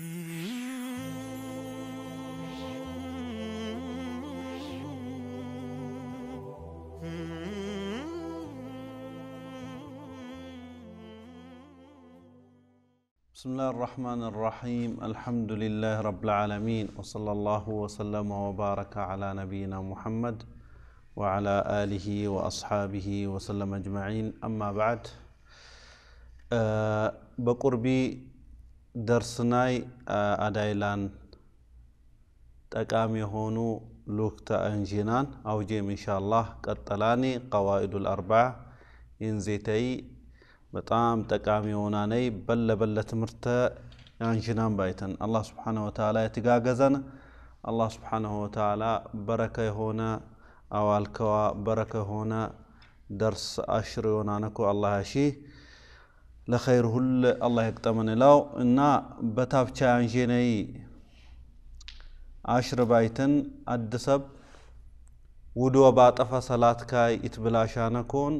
بسم الله الرحمن الرحيم الحمد لله رب العالمين وصلى الله وسلم وبارك على نبينا محمد وعلى آله وأصحابه وسلم أجمعين أما بعد بقربي ደርስናይ አዳይላን ጠቃሚ የሆኑ ሉክተ እንጂናን አውጄም ኢንሻአላህ ቀጠላኒ ቀዋኢዱል አርባዕ ይንዜተይ በጣም ጠቃሚ የሆናነይ በለ በለ ትምህርተ አንጂናን ባይተን አላህ ስብሓነሁ ወተዓላ የትጋገዘን አላህ ስብሓነሁ ወተዓላ በረከ የሆነ አዋልከዋ በረከ የሆነ درس أشري ونانكو الله شي ለኸይር ሁል አላህ ይቅጠመን እላው እና በታብቻ አንዥነይ አሽር ባይትን አድሰብ ውዶ ባጠፈ ሰላት ካይ ኢትብላሻነኮን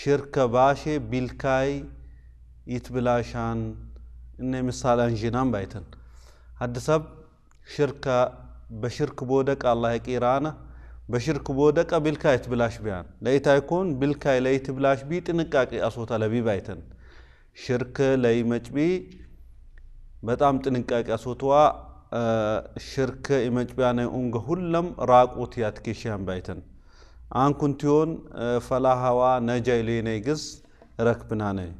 ሽርከ ባሼ ቢልካይ ኢትብላሻን እነ ምሳሌ አንዥናም ባይትን አድሰብ ሽርከ በሽርክ ቦደቀ አላህ ቂራነ በሽርክ ቦደቀ ቢልካይ ኢትብላሽ ቢያን ለኢታይኮን ቢልካይ ለኢትብላሽ ቢ ጥንቃቄ አሶታ ለቢ ባይትን ሽርክ ላይ መጭቢ በጣም ጥንቃቄ አሶትዋ ሽርክ የመጭቢያ ናይ ኡንገ ሁለም ራቁት ያትኬሽያን ባይተን አንኩንቲዮን ፈላሃዋ ነጃይ ሌናይ ግዝ ረክብና ነይ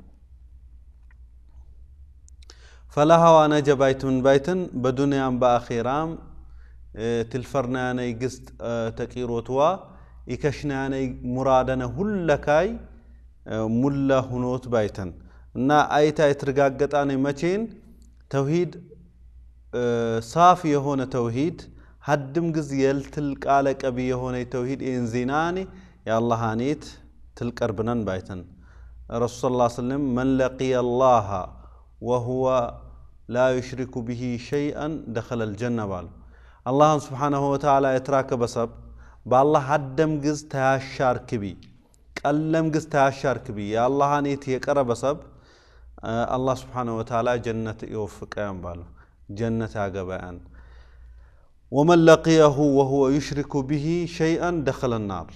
ፈላሃዋ ነጀ ባይትምን ባይትን በዱንያም በአኼራም ትልፈርናያነይ ግዝ ተቂሮትዋ ኢከሽናያነይ ሙራደነ ሁለካይ ሙላ ሁኖት ባይተን نا أيتا يترقاقت أنا متين توهيد صافي هنا توهيد هدم قز تلك عليك أبي هنا توهيد إن زيناني يا الله هانيت تلك أربنان بايتن رسول الله صلى الله عليه وسلم من لقي الله وهو لا يشرك به شيئا دخل الجنة بال الله سبحانه وتعالى يتراك بسب بالله هدم قز تهاشار كبي قلم قز تهاشار كبي يا الله هانيت يقرب بسب آه، الله سبحانه وتعالى جنة يوفق بالو جنة عقبان ومن لقيه وهو يشرك به شيئا دخل النار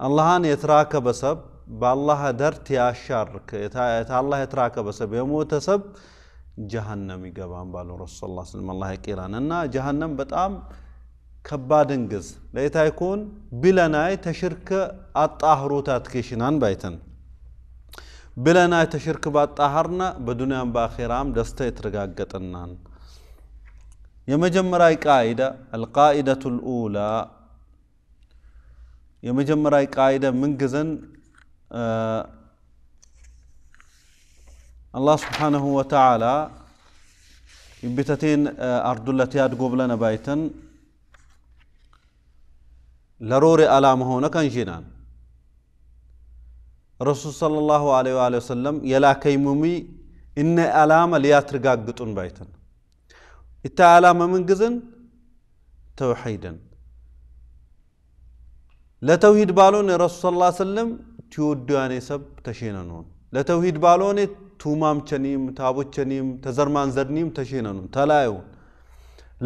أن يتراك بسب بالله درت يا الشرك الله يتراك بسب يموت سب ጀሃነም رسول الله ረሱል ላ ስለም አላ جهنم بتأم كباد በጣም ከባድን يكون بلا ناي تشرك አጣህሩታት كيشنان بيتن بلنا يتشرك باطهرنا بدنيا باخرام دسته يترغاغطنان የመጀመሪያ ቃይዳ አልቃኢደቱል ኡላ የመጀመሪያ ቃይዳ ምንጊዘን አላህ ስብሓነሁ ወተዓላ ይብተቴን አርዱለት ያድጎ ብለነ ባይተን ለሮሪ አላማ ሆነ ከንጂናን ረሱል ሰለላሁ ዐለይሂ ወሰለም የላከይ ሙሚ እነ ዓላማ ሊያትርጋግጡን ባይተን እታ ዓላማ ምንግዝን ተውሒድን ለተውሂድ ባልሆነ ረሱል ሰለላሁ ዐለይሂ ወሰለም ትወዱያኔ ሰብ ተሸነኑን ለተውሂድ ባልሆነ ቱማምቸኒም ታቦቸኒም ተዘርማንዘድኒም ተሸነኑን ተላዩን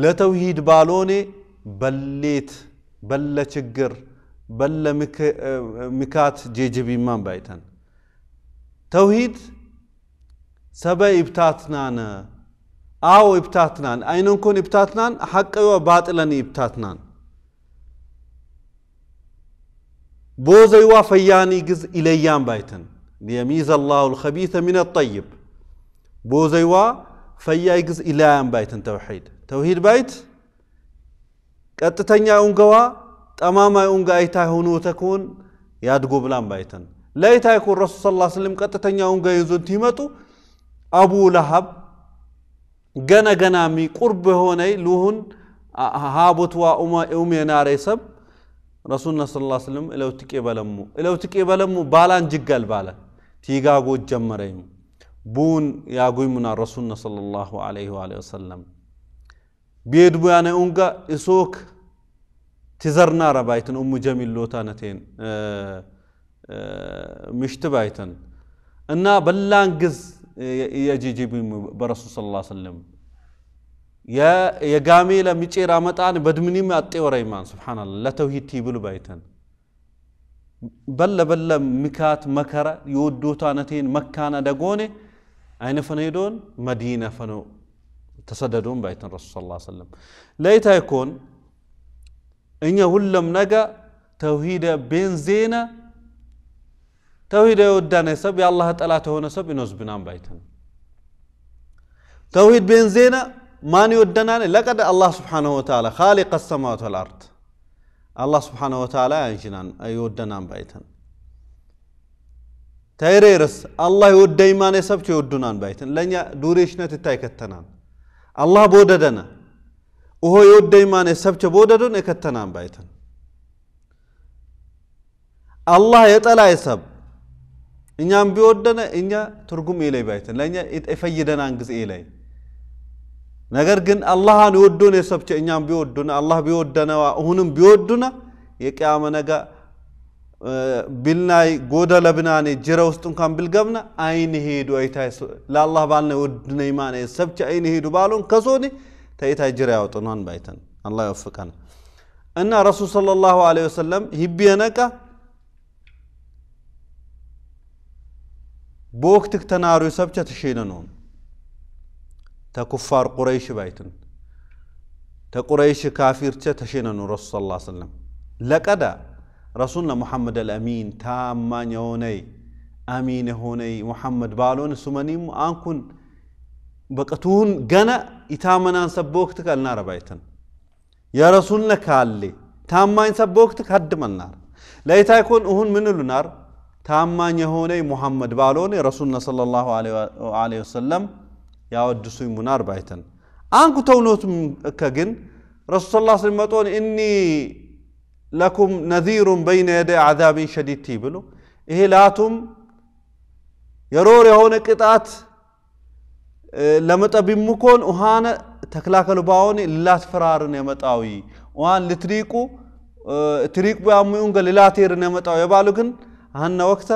ለተውሂድ ባልሆነ በሌት በለ ችግር بل مكات جي جي بي مان بايتن توحيد سبا ابتاتنان او ابتاتنان اينون كون ابتاتنان حق و باطلن ابتاتنان بوزي وفياني غز اليان بايتن ليميز الله الخبيث من الطيب بوزي وفياي غز اليان بايتن توحيد توحيد بايت قطتنيا اونغوا ጠማማዩን ጋ አይታ ሆኖ ተኮን ያድጎ ብላም ባይተን ለይታ ይኮን ረሱል ስ ላ ስለም ቀጥተኛውን ጋ ይዞን ቲመጡ አቡ ለሃብ ገነ ገናሚ ቁርብ የሆነ ልሁን ሃቦትዋ ኡሜናሬ ሰብ ረሱልና ላ ስለም እለውትቄ በለሙ እለውትቄ በለሙ ባላን ጅጋል ባለ ቲጋጎ ጀመረይም ቡን ያጉይሙና ረሱልና ለ ላሁ ለ ወሰለም ቤድቡ ያነ ኡንጋ እሶክ تزرنا ربايتن أم جميل لوتانتين آه، آه، مشت بايتن أنا بلان قز يجي جيبي برسول صلى الله عليه وسلم يا يا جاميلة لا ميتشي رامتان بدمني ما أتي وريمان سبحان الله لا توحيد تيبل بايتن بلا بلا مكات مكرة يودو تانتين مكانا دقوني أين فنيدون مدينة فنو تسددون بيت الرسول صلى الله عليه وسلم ليت يكون እኛ ሁለም ነገ ተውሂደ ቤን ዜነ ተውሂደ የወዳነ ሰብ የአላህ ጠላት የሆነ ሰብ ይኖዝብናም ባይተን ተውሂድ ቤን ዜነ ማን ይወደናን ለቀድ አላህ ስብሓንሁ ወተዓላ ካሊቅ አሰማዋት ወልአርድ አላህ ስብሓንሁ ወተዓላ ያንሽናን ይወደናን ባይተን ተይሬርስ አላህ ይወደይማን የሰብች ይወዱናን ባይተን ለእኛ ዱሬሽነት ይታይከተናን አላህ በወደደነ ohoo yoo deemaan sabcha በወደዱን የከተናን ባይተን አላህ የጠላይ ሰብ እኛም ቢወደነ እኛ ትርጉም ኢለይ ባይተን ለእኛ የፈይደናን ጊዜ ኢለይ ነገር ግን አላህን የወዱን የሰብቸ እኛም ቢወዱነ አላህ ቢወደነ እሁንም ቢወዱነ የቅያመ ነገ ቢልናይ ጎደ ለብናኔ ጅረ ውስጥ እንኳን ቢልገብነ አይን ሄዱ አይታ ለአላህ ባልነ የወዱነ ይማነ የሰብቸ አይን ሄዱ ባሉን ከሶኒ تأيت هجر يوطنون بيتن الله يوفقنا أن رسول صلى الله عليه وسلم هبينك بوقتك تنار يسبت تشيلنون تكفار قريش بيتن تقريش كافر تشينن رسول صلى الله عليه وسلم لقد رسولنا محمد الأمين تامان يوني أمين هوني محمد بالون سمنيم أنكن بقتون جنا إتامنا سبوكت كالنا ربايتن يا رسولنا كالي تامين سبوكت هد من نار لا يكون أهون من النار تامين يهوني محمد بالوني رسولنا صلى الله عليه وسلم يا ودسوي منار بايتن أنك تونوت كجن رسول الله صلى الله عليه وسلم إني لكم نذير بين يدي عذاب شديد تيبلو إيه يرور يهون قطعت ለመጠብ ምኮን ውሃነ ተከላከሉ ባሆን ላትፈራርን የመጣዊ ውሃን ልትሪቁ ትሪቁ ያሙዩን ገ ልላቴርን የመጣው የባሉ ግን አህነ ወቅተ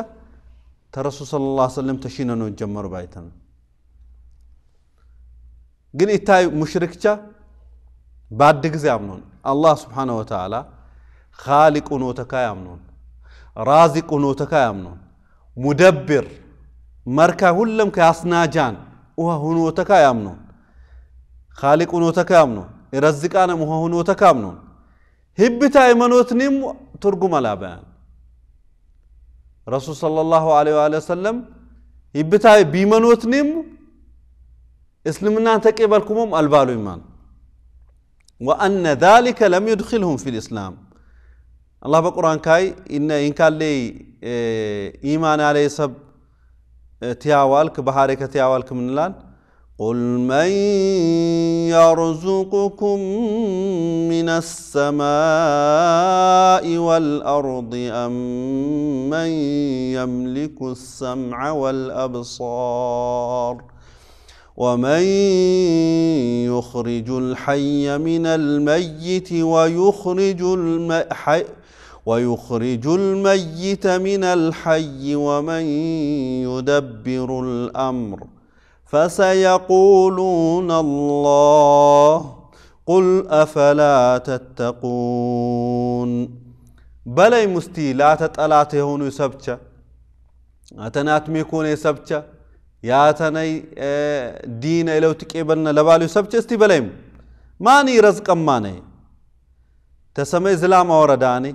ተረሱል ስለ ላ ስለም ተሺነ ነው ጀመሩ ባይተነ ግን እታይ ሙሽሪክቻ ባድ ጊዜ አምኖን አላህ ስብሓነ ወተዓላ خالق نوتكا يامنون رازق نوتكا يامنون مدبر مركا هلم كاسناجان وهنوتك يامنون خالق ونوتك يامنون رزقانا وهنوتك يامنون هبتا ايمانوتنم ترجم لا بيان رسول صلى الله عليه واله وسلم هبتا بيمانوتنم اسلمنا تقبلكم البالو ايمان وان ذلك لم يدخلهم في الاسلام الله بقران كاي ان ان كان لي ايمان عليه سب تياوالك بحارك تياوالك من الآن قل من يرزقكم من السماء والأرض أم من يملك السمع والأبصار ومن يخرج الحي من الميت ويخرج الميت ويخرج الميت من الحي ومن يدبر الامر فسيقولون الله قل افلا تتقون بلي مستي لا تطلات يهونو سبتشا اتنات ميكون سبتشا يا تني آه، دين لو تقبلنا لبالي سبتشا استي بلايم ماني رزق ماني تسمى زلام ورداني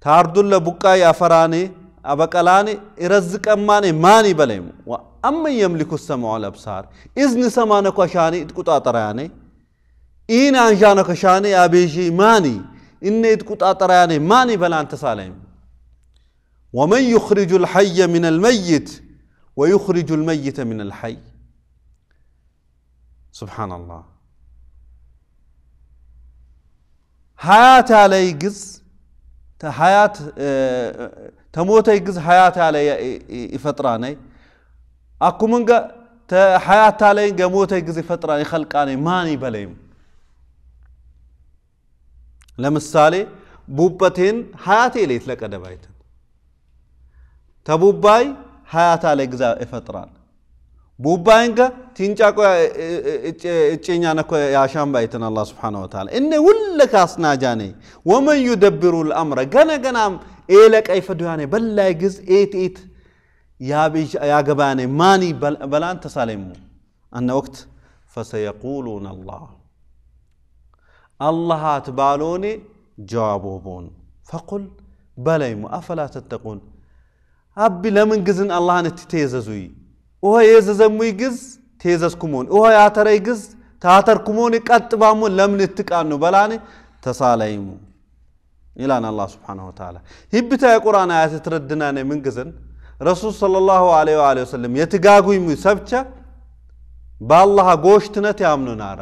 تاردل بكاي افراني ابكالاني ارزق اماني ماني بلم واما يملك السمع والابصار اذن سمانا كشاني اتكوتا تراني اين انجانا كشاني ابيجي ماني ان اتكوتا تراني ماني بلا انت سالم ومن يخرج الحي من الميت ويخرج الميت من الحي سبحان الله حياة علي قص تحيات تموت يجز حياة على يفتراني أكو منجا حياة على إن جموت يجز يفتراني خلقاني ماني بليم السالي بوبتين حياتي ليت لك دبايتن تبوباي حياة على إجزاء يفتران بوباينغا تينجا كو اتشينيا يا شام بايتن الله سبحانه وتعالى ان ولا كاسنا جاني ومن يدبر الامر غنا غنا ايلك اي فدو يعني بل لا يجز ايت ايت يا بيش يا غباني ماني بل بل انت ان وقت فسيقولون الله الله تبالوني جوابون فقل بلا افلا تتقون ابي لمن جزن الله نتتيززوي ኦሆ የዘዘሙይ ግዝ ቴዘስኩሞን ኦሆ ያተረይ ግዝ ታተርኩሞን ቀጥ ባሞን ለምን እትቃኑ ነው ተሳላይሙ ይላን አላ ስብሓን ወተዓላ ሂብታ የቁርአን አያት ትረድና ነ ምንግዘን ረሱል ሰለላሁ ዐለይሂ ወአሊሂ ወሰለም የትጋጉይሙ ሰብቻ በአላህ ጎሽትነት ያምኑ ናራ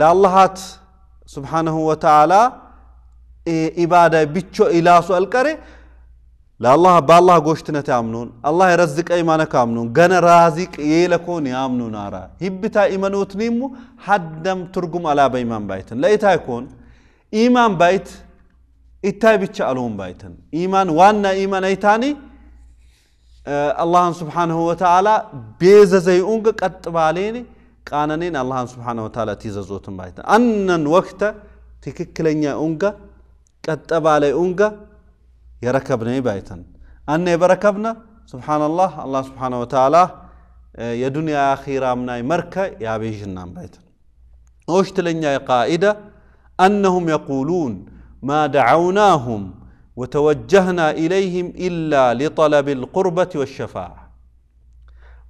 ለአላሃት ስብሓነሁ ወተዓላ ኢባዳ ብቾ ኢላሱ አልቀሬ لا الله لله بالله غوشتنا تامنون الله يرزق ايمانا كامنون غنا رازق يلكون امنون ارا هبتا ايمانوت نيمو حدم ترجم على بيمان بايتن لا يكون ايمان بايت إتاي بيتشالون بايتن إيمان وانا إيمان أيتاني آه الله سبحانه وتعالى بيزا زي أونك قطباليني قاننين الله سبحانه وتعالى تيزا زوتن بايتن أنن وقت تككلنيا أونك قطبالي أونك يركبنا بيتا أن يبركبنا سبحان الله الله سبحانه وتعالى የዱንያ مركة يا بيجنا بيتا أوشت لنا قائدة أنهم يقولون ما دعوناهم وتوجهنا إليهم إلا لطلب القربة والشفاعة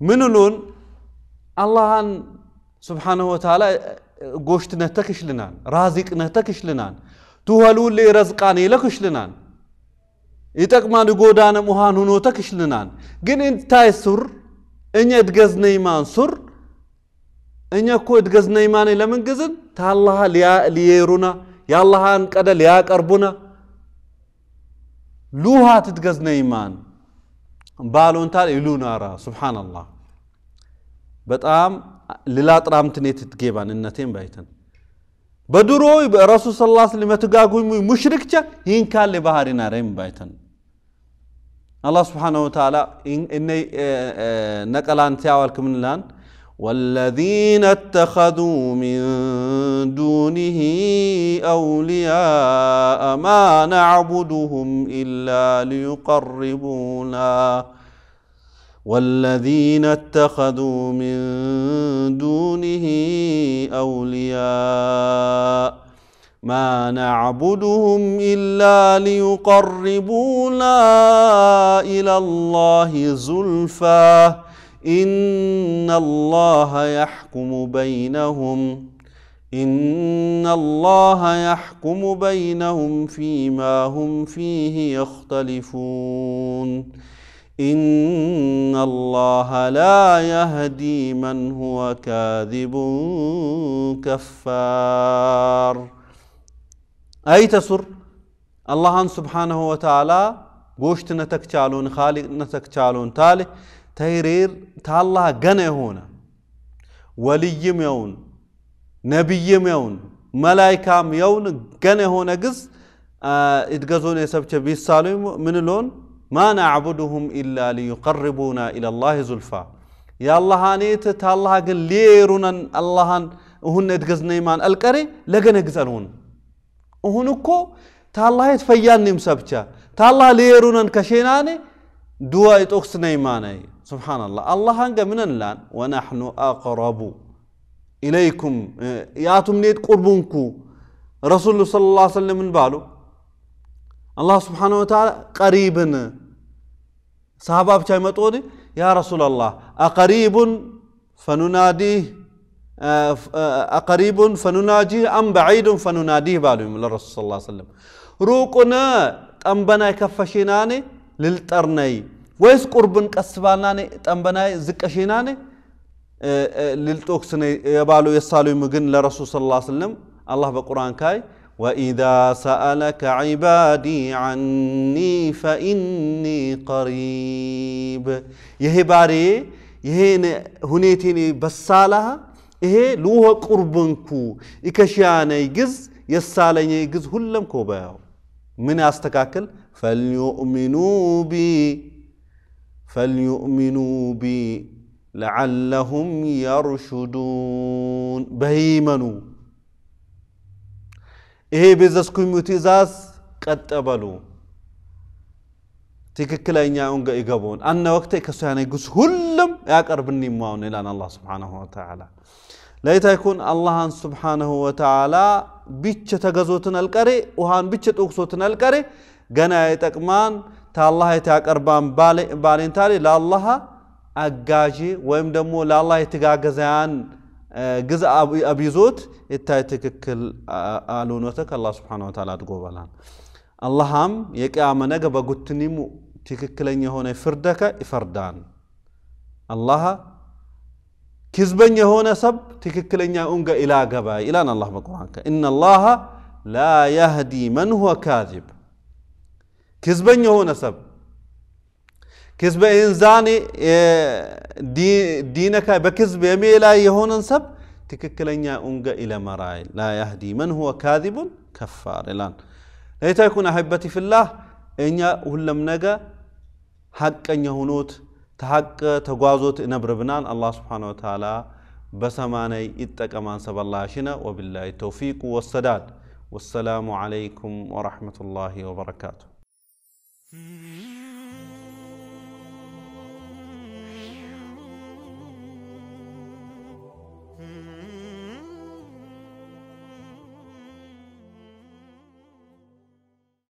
من لون الله سبحانه وتعالى قوشت نتكش لنا رازق نتكش لنا تهلون لي رزقاني لكش لنا ይጠቅማን ጎዳነ ሙሃን ሁኖ ተክሽልናን ግን እንታይ ሱር እኛ እድገዝ ነይማን ሱር እኛ እኮ እድገዝነይማን ለምን ግዝን ታላሃ ሊየሩና የአላሃን ቀደ ሊያቀርቡና ሉሃት ሉሃ ትትገዝነይማን ባሎንታል ኢሉናራ ራ ስብሓንላህ በጣም ልላጥራምትኔት ትጌባን ትትጌባን እነቴን ባይተን بدروي برسول صلى الله عليه وسلم مشركة إن كان لبهارنا ريم بايتن الله سبحانه وتعالى إن إني نقل عن تعوالكم من الآن والذين اتخذوا من دونه أولياء ما نعبدهم إلا ليقربونا والذين اتخذوا من دونه اولياء ما نعبدهم الا ليقربونا الى الله زلفى ان الله يحكم بينهم ان الله يحكم بينهم فيما هم فيه يختلفون إن الله لا يهدي من هو كاذب كفار أي تسر الله سبحانه وتعالى قوشت نتك تعلون خالق نتك تعلون تالي تهرير تالله قنع هنا ولي ميون نبي ميون ملايكة ميون قنع هنا قز آه اتقزون يسبت بيسالون من اللون ما نعبدهم إلا ليقربونا إلى الله زلفى يا الله هانيت تالله قل ليرنا الله هن اتقزنا إيمان القري لقنا اقزنون وهنكو تالله يتفيان نمسبتا تالله ليرونا كشيناني دوا يتقسنا إيماني سبحان الله الله هنقى من اللان ونحن أقرب إليكم ياتم نيت قربونكو رسول الله صلى الله عليه وسلم من بالو الله سبحانه وتعالى قريب صحابة بتاع متودي يا رسول الله أقريب فنناديه آه، أقريب فنناديه أم بعيد فنناديه بالهم للرسول صلى الله عليه وسلم روقنا طنبنا كفشيناني للطرني ويس قربن قسباناني طنبنا زقشيناني آه، آه، للتوكسني يبالو يسالو مغن للرسول صلى الله عليه وسلم الله بقرآن كاي واذا سالك عبادي عني فاني قريب ይሄ ባሬ ይሄን ሁኔቴን በሳላህ ይሄ ልውሆ ቁርብንኩ ይከሻነይ ግዝ የሳለኝ ግዝ ሁለም ኮበያው ምን ያስተካክል ፈልዩእሚኑ ቢ ፈልዩእሚኑ ቢ ለዓለሁም የርሹዱን በይመኑ ይሄ የቤዘዝኩኝ ትእዛዝ ቀጠበሉ ትክክለኛውን ይገቡን አነ ወቅተ ከሱ ያነግስ ሁሉም ያቀርብኒ ማውን ይላል አላህ ስብሓነሁ ወተዓላ ለይታ ይኩን አላህን ስብሓነሁ ወተዓላ ብቸ ተገዞትን አልቀሬ ውሃን ብቸ ጥቅሶትን አልቀሬ ገና የጠቅማን ታላህ የታቀርባን ባሌንታሌ ለአላህ አጋዢ ወይም ደግሞ ለአላህ የተጋገዘያን ግዝ ኣብይዞት እታይ ትክክል ኣልውኖተክ ኣላ ስብሓን ወተላ ትጎበላን አላሃም የቅያመ ነገ በጉትኒሙ ትክክለኛ የሆነ ፍርደከ ይፈርዳን አላህ ኪዝበኝ የሆነ ሰብ ትክክለኛ ኡንገ ኢላ ገባ ኢላን አላህ በቁርአንከ እና አላህ ላ ያህዲ መን ሁወ ካዚብ ኪዝበኝ የሆነ ሰብ كذب انزاني إيه، دينك بكذب يميل لا يهون سب تككلن أنجا إلى مراعي لا يهدي من هو كاذب كفار الآن ليت يكون أحبتي في الله إن هلم نجا حق أن يهونوت تحق تقوازوت نبر بنان الله سبحانه وتعالى بسماني اتقمان سب الله شنا وبالله التوفيق والسداد والسلام عليكم ورحمة الله وبركاته hmm.